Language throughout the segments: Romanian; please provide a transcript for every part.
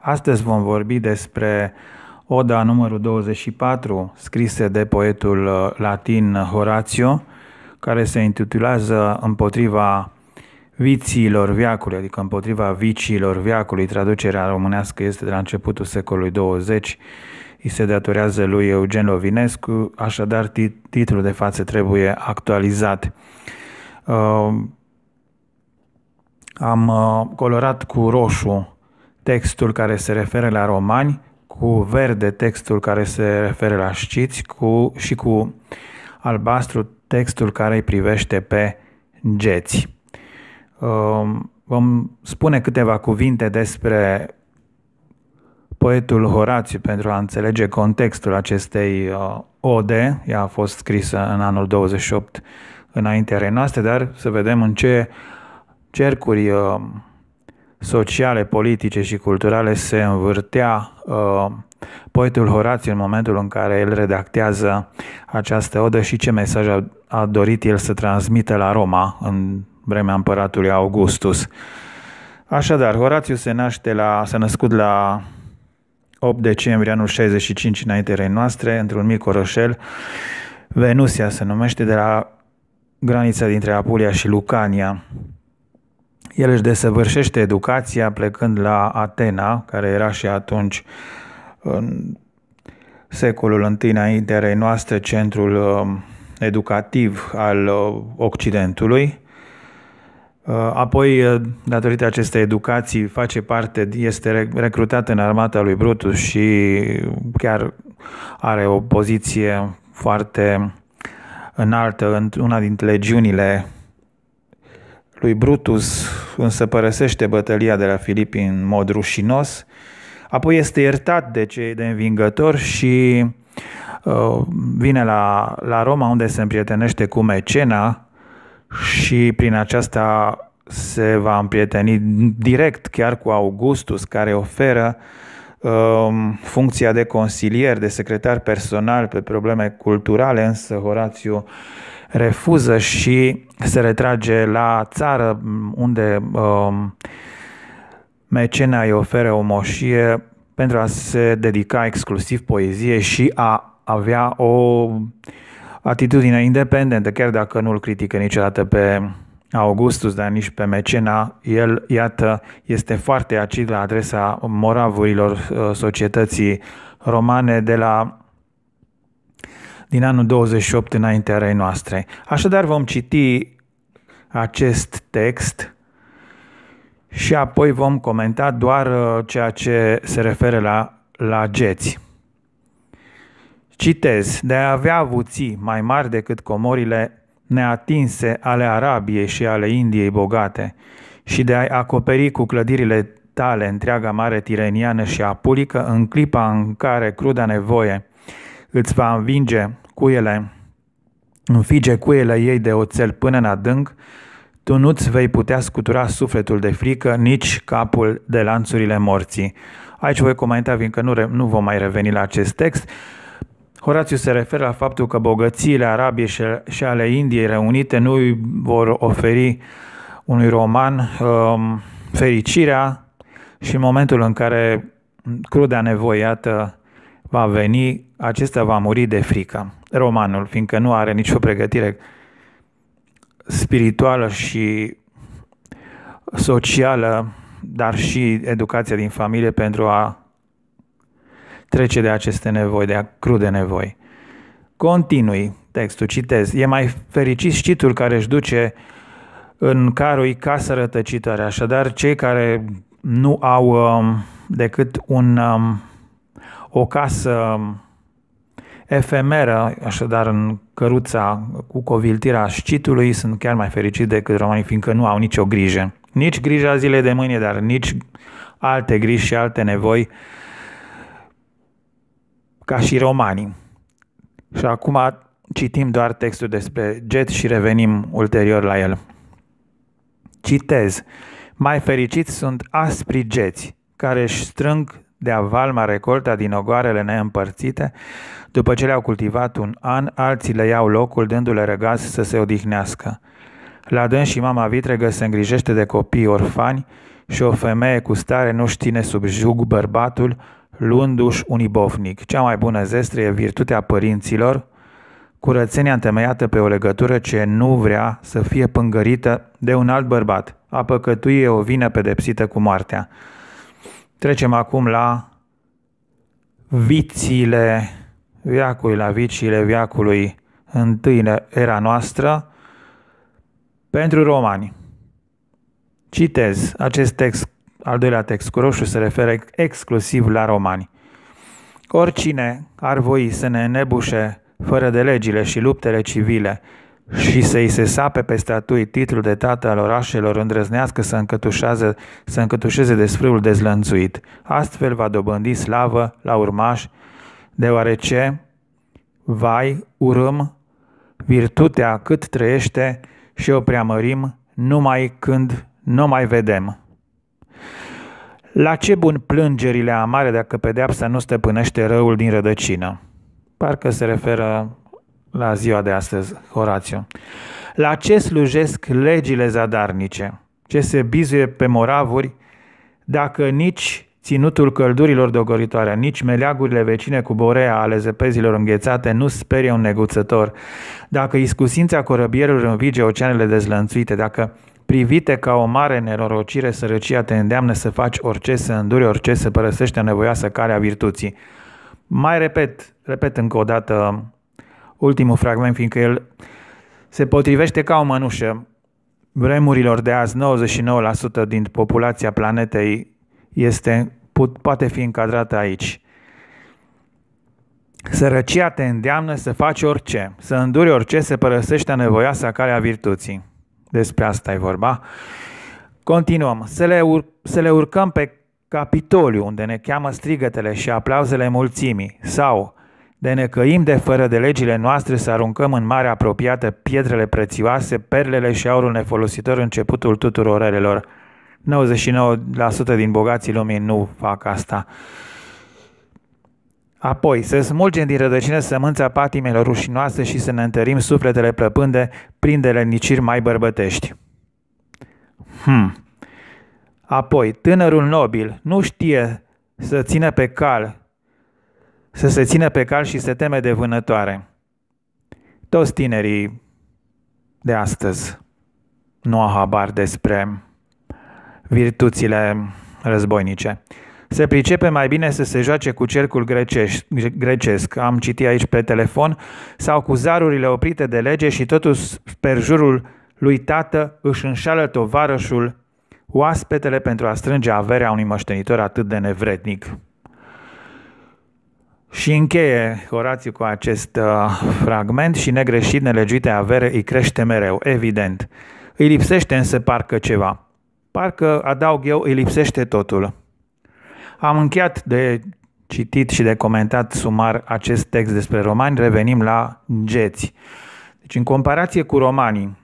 Astăzi vom vorbi despre Oda numărul 24, scrisă de poetul uh, latin Horatio, care se intitulează Împotriva vițiilor viacului. adică împotriva viciilor viacului. Traducerea românească este de la începutul secolului 20, îi se datorează lui Eugen Lovinescu, așadar tit- titlul de față trebuie actualizat. Uh, am uh, colorat cu roșu textul care se referă la romani, cu verde textul care se referă la știți cu, și cu albastru textul care îi privește pe geți. Um, vom spune câteva cuvinte despre poetul Horațiu pentru a înțelege contextul acestei uh, ode. Ea a fost scrisă în anul 28 înaintea noastre, dar să vedem în ce cercuri uh, sociale, politice și culturale se învârtea uh, poetul Horatiu în momentul în care el redactează această odă și ce mesaj a, a dorit el să transmită la Roma în vremea împăratului Augustus. Așadar, Horatiu se naște la, s-a născut la 8 decembrie anul 65 înaintea noastre, într-un mic orășel, Venusia se numește, de la granița dintre Apulia și Lucania. El își desăvârșește educația plecând la Atena, care era și atunci în secolul I înaintea noastre centrul um, educativ al uh, Occidentului. Uh, apoi, uh, datorită acestei educații, face parte, este recrutat în armata lui Brutus și chiar are o poziție foarte înaltă una dintre legiunile lui Brutus însă părăsește bătălia de la Filipi în mod rușinos, apoi este iertat de cei de învingător și uh, vine la, la Roma unde se împrietenește cu Mecena și prin aceasta se va împrieteni direct chiar cu Augustus care oferă um, funcția de consilier, de secretar personal pe probleme culturale, însă Horațiu refuză și se retrage la țară unde um, mecena îi oferă o moșie pentru a se dedica exclusiv poezie și a avea o atitudine independentă, chiar dacă nu îl critică niciodată pe Augustus, dar nici pe Mecena, el, iată, este foarte acid la adresa moravurilor uh, societății romane de la din anul 28 înaintea rei noastre. Așadar vom citi acest text și apoi vom comenta doar uh, ceea ce se referă la, la geți. Citez, de a avea avuții mai mari decât comorile neatinse ale Arabiei și ale Indiei bogate și de a-i acoperi cu clădirile tale întreaga mare tireniană și apulică în clipa în care cruda nevoie îți va învinge cuiele, înfige cuiele ei de oțel până în adânc, tu nu-ți vei putea scutura sufletul de frică, nici capul de lanțurile morții. Aici voi comenta, fiindcă nu, nu vom mai reveni la acest text. Horațiu se referă la faptul că bogățiile Arabiei și, și ale Indiei reunite nu îi vor oferi unui roman um, fericirea și în momentul în care cruda nevoiată va veni, acesta va muri de frică. Romanul, fiindcă nu are nicio pregătire spirituală și socială, dar și educația din familie pentru a trece de aceste nevoi, de a crude nevoi. Continui textul, citez. E mai fericit citul care își duce în carul casă rătăcitoare. așadar cei care nu au um, decât un, um, o casă um, efemeră, așadar în căruța cu coviltirea șcitului, sunt chiar mai fericit decât romanii, fiindcă nu au nicio grijă. Nici grija zilei de mâine, dar nici alte griji și alte nevoi ca și romanii. Și acum citim doar textul despre Jet și revenim ulterior la el. Citez. Mai fericiți sunt aspri geți, care își strâng de a valma recolta din ogoarele neîmpărțite, după ce le-au cultivat un an, alții le iau locul dându-le răgaz să se odihnească. La dâns și mama vitregă se îngrijește de copii orfani și o femeie cu stare nu știne sub jug bărbatul, luându-și un ibofnic. Cea mai bună zestre e virtutea părinților, curățenia întemeiată pe o legătură ce nu vrea să fie pângărită de un alt bărbat, a păcătui e o vină pedepsită cu moartea. Trecem acum la vițile viacului, la viciile viacului întâi era noastră pentru romani. Citez acest text, al doilea text cu roșu se referă exclusiv la romani. Oricine ar voi să ne nebușe fără de legile și luptele civile și să-i se sape pe statui titlul de tată al orașelor, îndrăznească să, să încătușeze de sfârul dezlănțuit. Astfel va dobândi slavă la urmaș, deoarece, vai, urâm, virtutea cât trăiește și o preamărim numai când nu mai vedem. La ce bun plângerile amare dacă pedeapsa nu stăpânește răul din rădăcină? Parcă se referă la ziua de astăzi, Horațiu. La ce slujesc legile zadarnice? Ce se bizuie pe moravuri dacă nici ținutul căldurilor dogoritoare, nici meleagurile vecine cu borea ale zăpezilor înghețate nu sperie un neguțător. Dacă iscusința corăbierilor învige oceanele dezlănțuite, dacă privite ca o mare nenorocire, sărăcia te îndeamnă să faci orice, să înduri orice, să părăsești nevoiasă calea virtuții. Mai repet, repet încă o dată ultimul fragment, fiindcă el se potrivește ca o mănușă vremurilor de azi, 99% din populația planetei este, put, poate fi încadrată aici. Sărăcia te îndeamnă să faci orice, să înduri orice, să părăsești anevoiasa care a virtuții. Despre asta e vorba. Continuăm. Să le, ur- să le urcăm pe Capitoliu, unde ne cheamă strigătele și aplauzele mulțimii, sau de ne de fără de legile noastre să aruncăm în mare apropiată pietrele prețioase, perlele și aurul nefolositor începutul tuturor relelor. 99% din bogații lumii nu fac asta. Apoi, să smulgem din rădăcină sămânța patimelor rușinoase și să ne întărim sufletele plăpânde prin deleniciri mai bărbătești. Hmm. Apoi, tânărul nobil nu știe să țină pe cal să se țină pe cal și se teme de vânătoare. Toți tinerii de astăzi nu au habar despre virtuțile războinice. Se pricepe mai bine să se joace cu cercul greceș, grecesc, am citit aici pe telefon, sau cu zarurile oprite de lege și totuși perjurul lui tată își înșală tovarășul oaspetele pentru a strânge averea unui măștenitor atât de nevrednic. Și încheie Horațiu cu acest uh, fragment și negreșit nelegiuite avere îi crește mereu, evident. Îi lipsește însă parcă ceva. Parcă, adaug eu, îi lipsește totul. Am încheiat de citit și de comentat sumar acest text despre romani, revenim la geți. Deci în comparație cu romanii,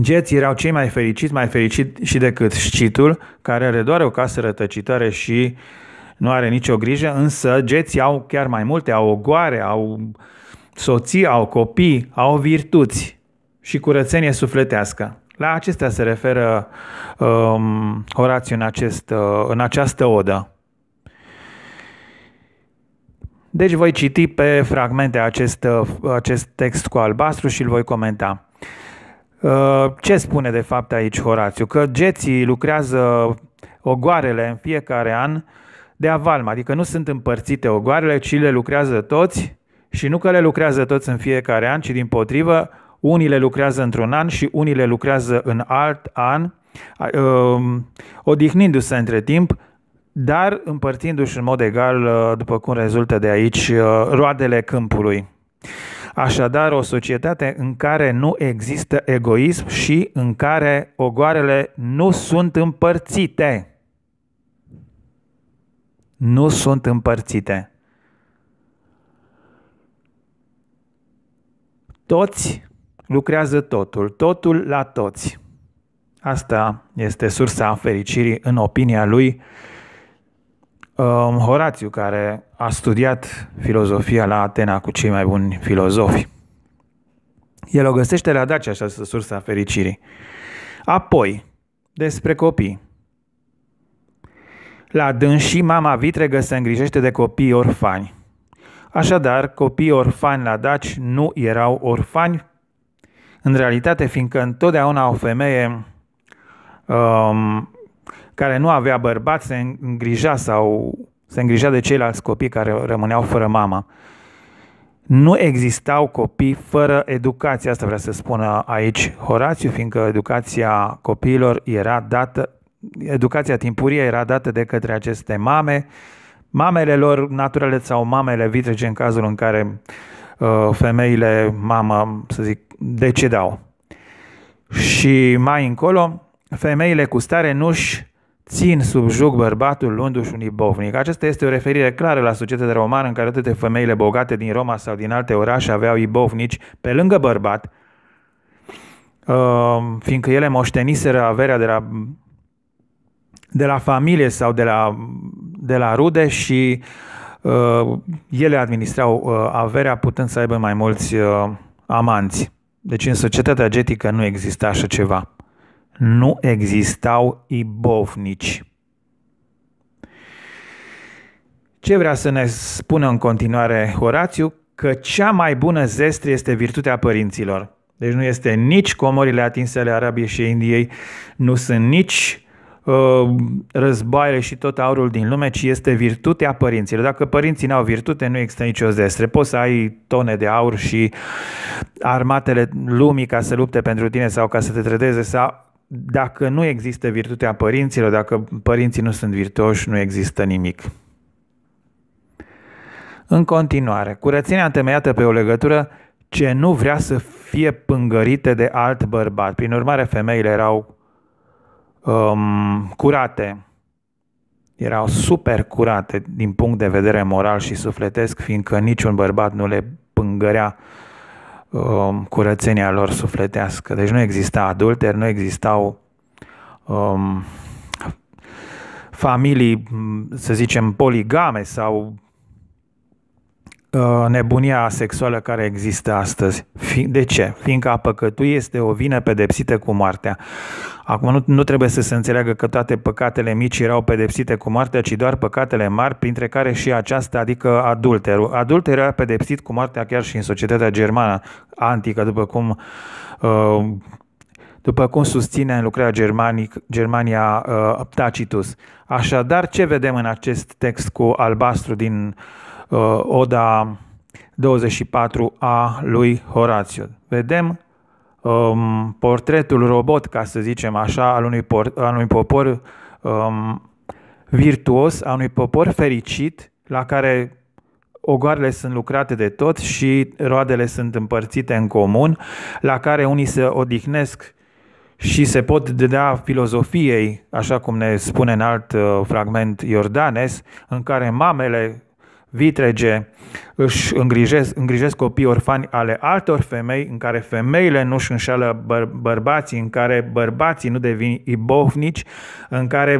Geții erau cei mai fericiți, mai fericiți și decât șcitul, care are doar o casă rătăcitoare și nu are nicio grijă, însă geții au chiar mai multe, au ogoare, au soții, au copii, au virtuți și curățenie sufletească. La acestea se referă um, Horațiu în, acest, uh, în această odă. Deci voi citi pe fragmente acest, uh, acest text cu albastru și îl voi comenta. Uh, ce spune de fapt aici Horațiu? Că geții lucrează ogoarele în fiecare an de avalm, adică nu sunt împărțite ogoarele, ci le lucrează toți și nu că le lucrează toți în fiecare an, ci din potrivă, unii le lucrează într-un an și unii le lucrează în alt an, um, odihnindu-se între timp, dar împărțindu-și în mod egal, uh, după cum rezultă de aici, uh, roadele câmpului. Așadar, o societate în care nu există egoism și în care ogoarele nu sunt împărțite nu sunt împărțite. Toți lucrează totul, totul la toți. Asta este sursa fericirii în opinia lui um, Horațiu, care a studiat filozofia la Atena cu cei mai buni filozofi. El o găsește la Dacia, așa, sursa fericirii. Apoi, despre copii. La dânsii, mama vitregă se îngrijește de copii orfani. Așadar, copiii orfani la daci nu erau orfani, în realitate, fiindcă întotdeauna o femeie um, care nu avea bărbat se îngrija sau se îngrija de ceilalți copii care rămâneau fără mama. Nu existau copii fără educație, asta vrea să spună aici Horațiu, fiindcă educația copiilor era dată educația timpurie era dată de către aceste mame, mamele lor naturale sau mamele vitrege în cazul în care uh, femeile, mamă, să zic, decedau. Și mai încolo, femeile cu stare nu-și țin sub jug bărbatul luându-și unii bovnic. Aceasta este o referire clară la societatea romană în care toate femeile bogate din Roma sau din alte orașe aveau ibovnici pe lângă bărbat, uh, fiindcă ele moșteniseră averea de la de la familie sau de la, de la rude și uh, ele administrau uh, averea putând să aibă mai mulți uh, amanți. Deci în societatea getică nu exista așa ceva. Nu existau ibovnici. Ce vrea să ne spună în continuare Horațiu? Că cea mai bună zestre este virtutea părinților. Deci nu este nici comorile atinse ale Arabiei și Indiei, nu sunt nici Uh, războaiele și tot aurul din lume, ci este virtutea părinților. Dacă părinții n-au virtute, nu există nicio zestre. Poți să ai tone de aur și armatele lumii ca să lupte pentru tine sau ca să te trădeze sau dacă nu există virtutea părinților, dacă părinții nu sunt virtuoși, nu există nimic. În continuare, curățenia întemeiată pe o legătură ce nu vrea să fie pângărite de alt bărbat. Prin urmare, femeile erau um, curate, erau super curate din punct de vedere moral și sufletesc, fiindcă niciun bărbat nu le pângărea um, curățenia lor sufletească. Deci nu exista adulter, nu existau um, familii, să zicem, poligame sau Uh, nebunia sexuală care există astăzi. De ce? Fiindcă a păcătui este o vină pedepsită cu moartea. Acum nu, nu trebuie să se înțeleagă că toate păcatele mici erau pedepsite cu moartea, ci doar păcatele mari, printre care și aceasta, adică adulterul. Adulterul era pedepsit cu moartea chiar și în societatea germană antică, după cum uh, după cum susține în lucrarea germanic, Germania uh, Tacitus. Așadar, ce vedem în acest text cu albastru din uh, Uh, Oda 24 a lui Horatiu. Vedem um, portretul robot, ca să zicem așa, al unui, por- al unui popor um, virtuos, al unui popor fericit, la care ogoarele sunt lucrate de tot și roadele sunt împărțite în comun, la care unii se odihnesc și se pot dădea filozofiei, așa cum ne spune în alt uh, fragment Iordanes, în care mamele vitrege, își îngrijesc, îngrijesc copii orfani ale altor femei, în care femeile nu își înșală băr- bărbații, în care bărbații nu devin ibovnici, în care,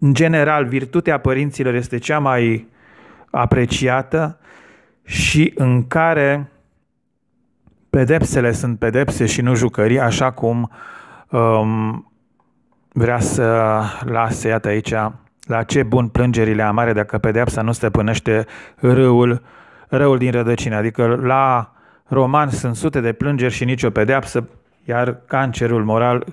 în general, virtutea părinților este cea mai apreciată și în care pedepsele sunt pedepse și nu jucării, așa cum um, vrea să lase, iată aici, la ce bun plângerile amare dacă pedeapsa nu stăpânește râul, răul din rădăcină. Adică la roman sunt sute de plângeri și nicio pedeapsă, iar cancerul moral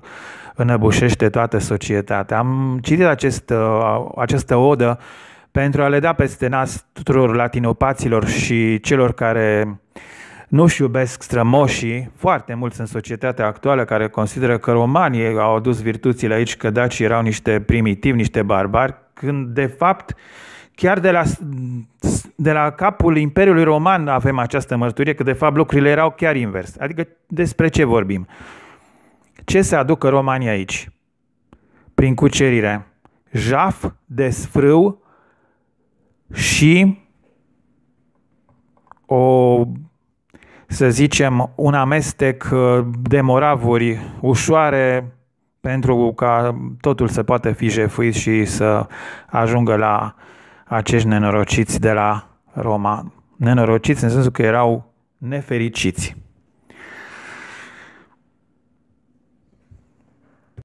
înăbușește toată societatea. Am citit acest, uh, această odă pentru a le da peste nas tuturor latinopaților și celor care nu-și iubesc strămoșii, foarte mulți în societatea actuală care consideră că romanii au adus virtuțile aici, că dacii erau niște primitivi, niște barbari, când de fapt chiar de la, de la capul Imperiului Roman avem această mărturie că de fapt lucrurile erau chiar invers. Adică despre ce vorbim? Ce se aducă romanii aici? Prin cucerire. Jaf, desfrâu și o, să zicem, un amestec de moravuri ușoare, pentru ca totul să poată fi jefuit și să ajungă la acești nenorociți de la Roma. Nenorociți în sensul că erau nefericiți.